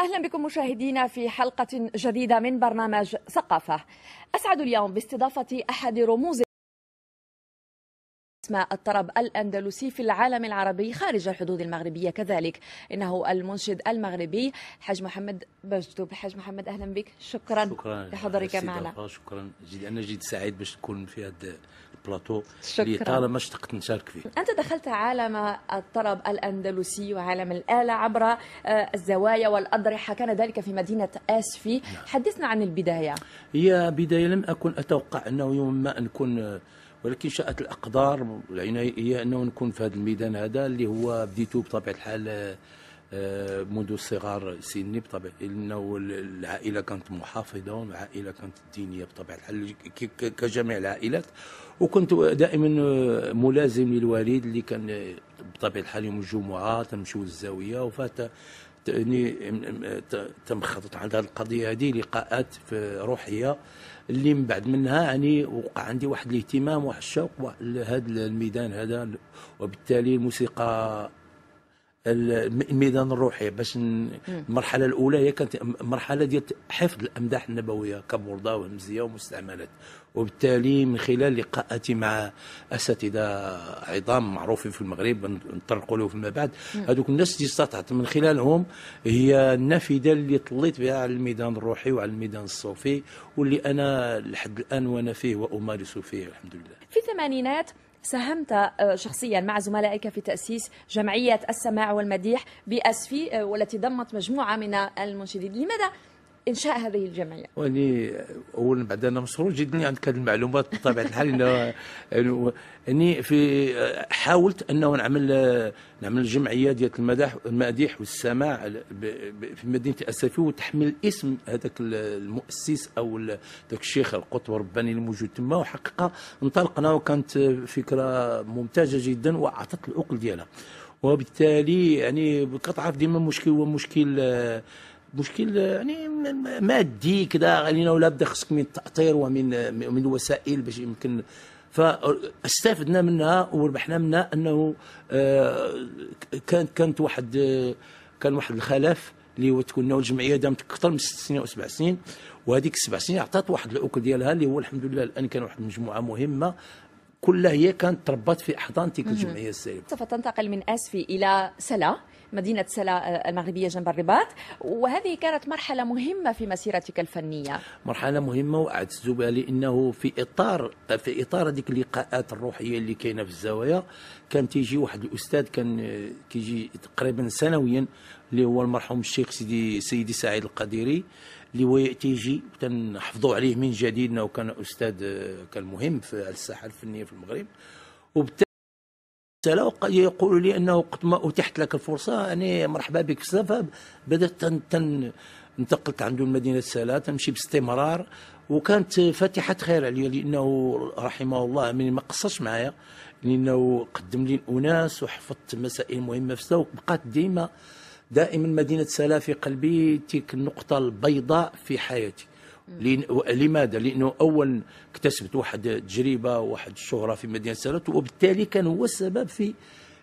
أهلا بكم مشاهدينا في حلقة جديدة من برنامج ثقافة أسعد اليوم باستضافة أحد رموز اسماء الطرب الأندلسي في العالم العربي خارج الحدود المغربية كذلك إنه المنشد المغربي حاج محمد بجدو حاج محمد أهلا بك شكرا, شكرا لحضرك معنا شكرا جد أنا جد سعيد باش تكون في هذا البلاطو اللي طالما اشتقت نشارك فيه انت دخلت عالم الطرب الاندلسي وعالم الاله عبر آه، الزوايا والاضرحه كان ذلك في مدينه اسفي نعم. حدثنا عن البدايه هي بدايه لم اكن اتوقع انه يوم ما نكون آه، ولكن شاءت الاقدار العنايه انه نكون في هذا الميدان هذا اللي هو بديته بطبيعه الحال آه، آه، منذ صغار سني بطبيعة انه العائله كانت محافظه والعائله كانت دينيه بطبيعه الحال كجميع العائلات وكنت دائما ملازم للوالد اللي كان بطبيعه الحال يوم الجمعه تمشيو للزاويه وفات تم خطط عند هذه القضيه هذه لقاءات في روحيه اللي من بعد منها يعني وقع عندي واحد الاهتمام واحد الشوق لهذا الميدان هذا وبالتالي الموسيقى الميدان الروحي باش المرحله الاولى هي كانت مرحله ديال حفظ الامداح النبويه كبورده وهمزيه ومستعملات وبالتالي من خلال لقاءاتي مع اساتذه عظام معروفين في المغرب نطرقوا له فيما بعد هذوك الناس اللي استطعت من خلالهم هي النافذه اللي طليت بها على الميدان الروحي وعلى الميدان الصوفي واللي انا لحد الان وانا فيه وامارس فيه الحمد لله في الثمانينات ساهمت آه، شخصيا مع زملائك في تأسيس جمعية السماع والمديح بأسفي آه، والتي ضمت مجموعة من المنشدين لماذا انشاء هذه الجمعيه؟ واني اولا بعد انا مسرور جدا عندك هذه المعلومات بطبيعه الحال انه اني في حاولت انه نعمل نعمل جمعيه ديال المدح المديح والسماع في مدينه اسفي وتحمل اسم هذاك المؤسس او ذاك الشيخ القطب الرباني الموجود تما وحقيقه انطلقنا وكانت فكره ممتازه جدا واعطت العقل ديالها وبالتالي يعني كتعرف ديما المشكل هو مشكل مشكل يعني مادي كذا علينا يعني ولا بدا خصك من التاطير ومن من الوسائل باش يمكن فاستفدنا منها وربحنا منها انه آه، كانت كانت واحد كان واحد الخلاف اللي هو تكون الجمعيه دامت اكثر من ست سنين او سبع سنين وهذيك السبع سنين عطات واحد الاكل ديالها اللي هو الحمد لله الان كان واحد المجموعه مهمه كلها هي كانت تربات في احضان تلك الجمعيه السالبه سوف تنتقل من اسفي الى سلا مدينة سلا آه، المغربية جنب الرباط وهذه كانت مرحلة مهمة في مسيرتك الفنية مرحلة مهمة وأعتز بها لأنه في إطار في إطار ديك اللقاءات الروحية اللي كاينة في الزوايا كان تيجي واحد الأستاذ كان كيجي تقريبا سنويا اللي هو المرحوم الشيخ سيدي سيدي سعيد القديري اللي هو تيجي تنحفظوا عليه من جديد انه كان استاذ آه، كان مهم في الساحه الفنيه في المغرب وبالتالي سأله يقول لي أنه قد ما أتيحت لك الفرصة اني مرحبا بك بزاف بدأت تن تن انتقلت عنده لمدينة السلا تمشي باستمرار وكانت فاتحة خير عليا لأنه رحمه الله من ما قصرش معايا لأنه قدم لي أناس وحفظت مسائل مهمة في السوق بقات ديما دائما مدينة سلا في قلبي تلك النقطة البيضاء في حياتي لماذا؟ لانه اولا اكتسبت واحد تجربه واحد الشهره في مدينه سالت وبالتالي كان هو السبب في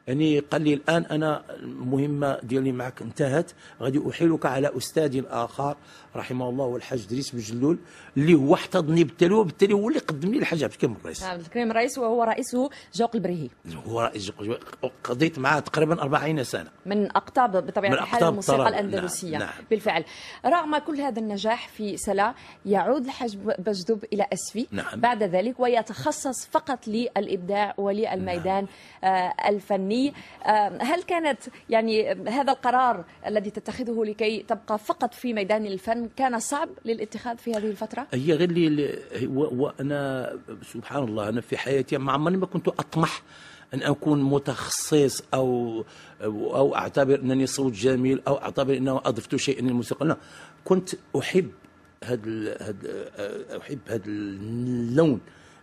يعني قال لي الآن أنا المهمة ديالي معك انتهت غادي أحيلك على أستاذ آخر رحمه الله هو الحاج دريس بجلول اللي هو احتضني بالتالي وبالتالي هو اللي قدم لي الحاج عبد الكريم الرئيس نعم، عبد الكريم الرئيس وهو رئيسه جوق البريهي هو رئيس جوق قضيت معاه تقريبا 40 سنة من أقطاب بطبيعة الحال الموسيقى الأندلسية نعم. نعم. بالفعل رغم كل هذا النجاح في سلا يعود الحاج بجدوب إلى أسفي نعم. بعد ذلك ويتخصص فقط للإبداع وللميدان نعم. آه، الفني الإيراني هل كانت يعني هذا القرار الذي تتخذه لكي تبقى فقط في ميدان الفن كان صعب للاتخاذ في هذه الفترة؟ هي غير لي وأنا سبحان الله أنا في حياتي ما عمري ما كنت أطمح ان اكون متخصص او او اعتبر انني صوت جميل او اعتبر انه اضفت شيئا للموسيقى لا كنت احب هذا هاد احب هذا اللون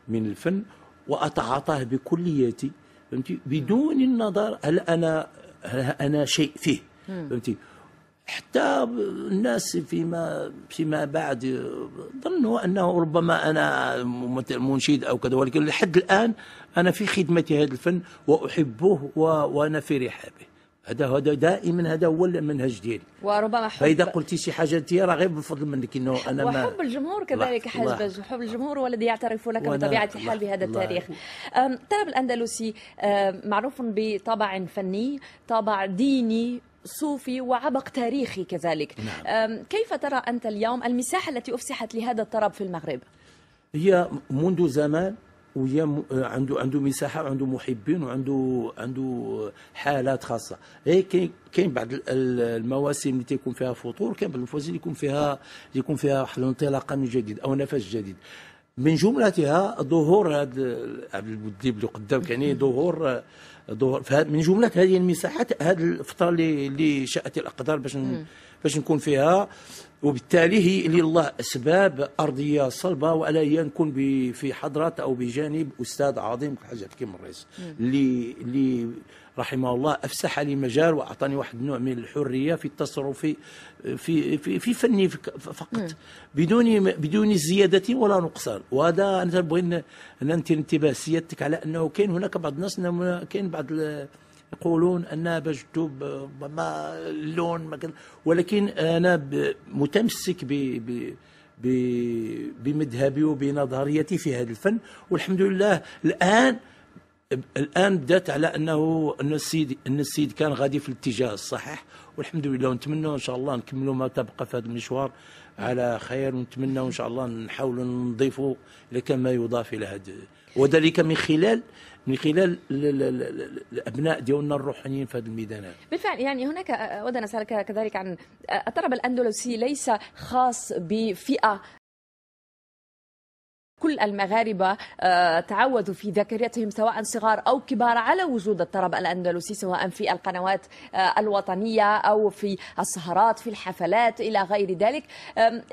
من الفن واتعاطاه بكليتي فهمتي بدون النظر هل انا هل انا شيء فيه فهمتي حتى الناس فيما فيما بعد ظنوا انه ربما انا منشد او كذا ولكن لحد الان انا في خدمه هذا الفن واحبه وانا في رحابه هذا هذا دائما هذا هو المنهج ديالي وربما حب فاذا قلتي شي حاجه انت راه غير بفضل منك انه انا ما وحب الجمهور كذلك حاجبز وحب الجمهور هو الذي يعترف لك بطبيعه الحال بهذا التاريخ الطرب الاندلسي معروف بطابع فني طابع ديني صوفي وعبق تاريخي كذلك نعم. كيف ترى انت اليوم المساحه التي افسحت لهذا الطرب في المغرب هي منذ زمان ويا آه، عنده عنده مساحه وعنده محبين وعنده عنده حالات خاصه غير كاين كاين بعض المواسم اللي تيكون فيها فطور كاين بعض المواسم اللي يكون فيها يكون فيها واحد الانطلاقه من جديد او نفس جديد من جملتها ظهور هذا عبد الوديب اللي قدامك يعني ظهور ظهور من جمله هذه المساحات هذه الفتره اللي اللي شاءت الاقدار باش باش نكون فيها وبالتالي هي لله اسباب ارضيه صلبه وعلى هي نكون في حضره او بجانب استاذ عظيم حاجه كيم الرئيس اللي اللي رحمه الله افسح لي مجال واعطاني واحد النوع من الحريه في التصرف في في في, في فني فقط بدون بدون زياده ولا نقصان وهذا انا بغيت ننتبه سيادتك على انه كاين هناك بعض الناس كاين بعض يقولون أنا بجتوب ربما اللون ما كذا ولكن أنا متمسك ب بمذهبي وبنظريتي في هذا الفن والحمد لله الآن الان بدات على انه ان السيد ان السيد كان غادي في الاتجاه الصحيح والحمد لله ونتمنى ان شاء الله نكملوا ما تبقى في هذا المشوار على خير ونتمنى ان شاء الله نحاولوا نضيفوا لكما ما يضاف الى هذا وذلك من خلال من خلال الابناء ديالنا الروحانيين في هذه الميدانات. بالفعل يعني هناك اود ان اسالك كذلك عن الطرب الاندلسي ليس خاص بفئه كل المغاربة آه، تعودوا في ذاكرتهم سواء صغار أو كبار على وجود الطرب الأندلسي سواء في القنوات آه، الوطنية أو في السهرات في الحفلات إلى غير ذلك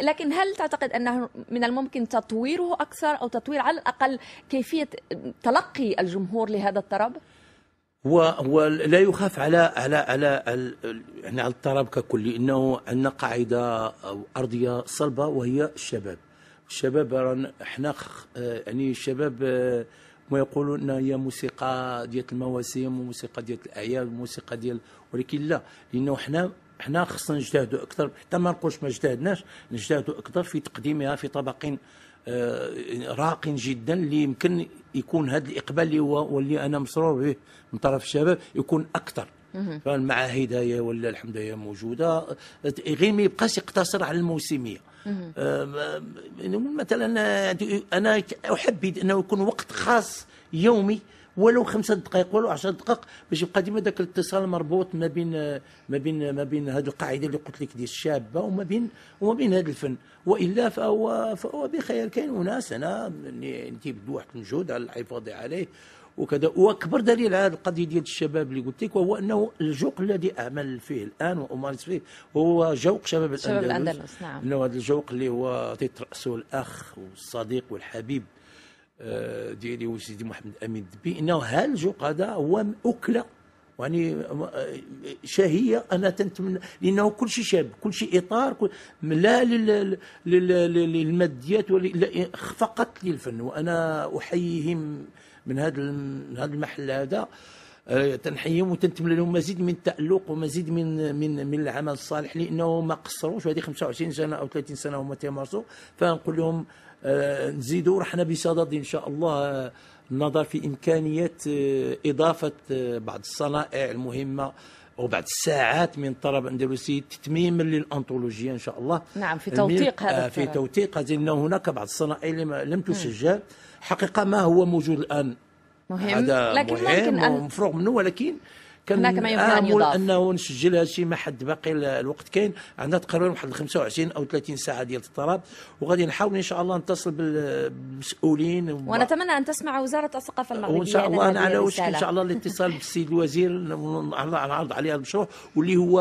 لكن هل تعتقد أنه من الممكن تطويره أكثر أو تطوير على الأقل كيفية تلقي الجمهور لهذا الطرب؟ هو هو لا يخاف على على على يعني على الطرب ككل لانه عندنا قاعده ارضيه صلبه وهي الشباب الشباب رانا احنا آه، يعني الشباب آه، ما يقولوا انها هي موسيقى ديال المواسم وموسيقى ديال الاعياد وموسيقى ديال ولكن لا لانه حنا حنا خصنا نجتهدوا اكثر حتى ما نقولش ما اجتهدناش نجتهدوا اكثر في تقديمها في طبق آه، راق جدا اللي يمكن يكون هذا الاقبال اللي هو واللي انا مسرور به من طرف الشباب يكون اكثر كان مع هدايه ولا الحمد لله موجوده غير ما يبقاش يقتصر على الموسميه آه مثلا انا احب انه يكون وقت خاص يومي ولو خمسة دقائق ولو عشر دقائق باش يبقى ديما ذاك الاتصال مربوط ما بين ما بين ما بين هذه القاعده اللي قلت لك ديال الشابه وما بين وما بين هذا الفن والا فهو فهو بخير كاين اناس انا انتي بدو واحد المجهود على الحفاظ عليه وكذا واكبر دليل على هذه القضيه ديال الشباب اللي قلت لك وهو انه الجوق الذي اعمل فيه الان وامارس فيه هو جوق شباب الاندلس شباب الاندلس نعم انه هذا الجوق اللي هو تيتراسه الاخ والصديق والحبيب آه، ديالي وسيدي محمد امين الدبي انه هذا الجوق هذا هو اكله يعني شهيه انا تنتمنى لانه كل شيء شاب كل شيء اطار كل لا للماديات فقط للفن وانا احييهم من هذا من هذا المحل هذا آه، تنحيهم وتنتمنى لهم مزيد من التالق ومزيد من من من العمل الصالح لانه ما قصروش هذه 25 سنه او 30 سنه هما تيمارسوا فنقول لهم آه، نزيدوا رحنا بصدد ان شاء الله النظر في إمكانية آه، إضافة آه، بعض الصنائع المهمة وبعد ساعات من طرب اندلسي تتميما للانطولوجيا ان شاء الله نعم في توثيق هذا آه، في توثيق لانه هناك بعض الصنائع لم تسجل حقيقه ما هو موجود الان مهم هذا لكن مهم ممكن ان مفروغ منه ولكن كان هناك ما يمكن ان انه نسجل هذا الشيء ما حد باقي الوقت كاين عندنا تقريبا واحد 25 او 30 ساعه ديال الاضطراب وغادي نحاول ان شاء الله نتصل بالمسؤولين ونتمنى ان تسمع وزاره الثقافه المغربيه وان شاء الله انا على وشك ان شاء الله الاتصال بالسيد الوزير نعرض عليه المشروع واللي هو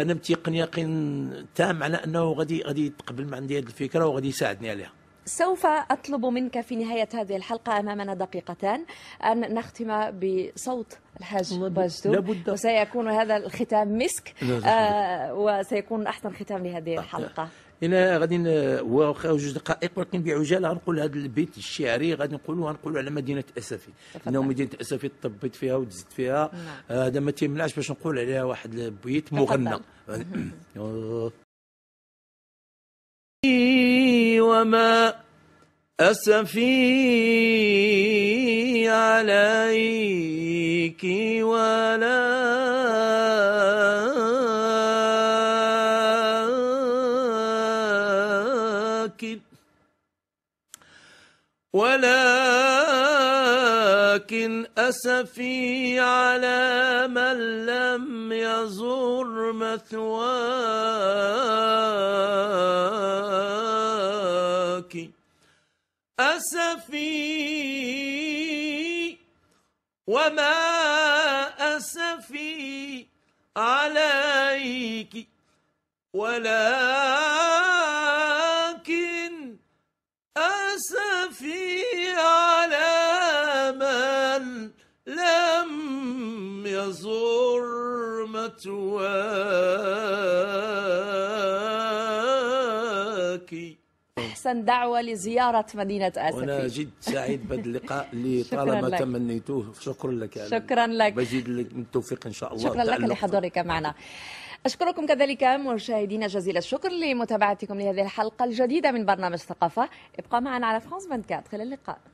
انا متيقن يقين تام على انه غادي غادي يتقبل من عندي هذه الفكره وغادي يساعدني عليها سوف أطلب منك في نهاية هذه الحلقة أمامنا دقيقتان أن نختم بصوت الحاج باجدو وسيكون هذا الختام مسك آه وسيكون أحسن ختام لهذه الحلقة انا غادي هو جوج دقائق ولكن بعجاله غنقول هذا البيت الشعري غادي نقولوا غنقولوا على مدينه اسفي انه مدينه اسفي طبيت فيها ودزت فيها نعم. آه، هذا آه ما تيمنعش باش نقول عليها واحد البيت مغنى وما أسفي عليك ولا أسفي على من لم يزر مثواك أسفي وما أسفي عليك ولا يزر مثواك أحسن دعوة لزيارة مدينة آسفي أنا جد سعيد بهذا اللقاء اللي طالما تمنيتوه شكرا لك شكرا لك بجد لك التوفيق إن شاء الله شكرا لك لحضورك معنا أشكركم كذلك مشاهدينا جزيل الشكر لمتابعتكم لهذه الحلقة الجديدة من برنامج ثقافة ابقى معنا على فرانس 24 خلال اللقاء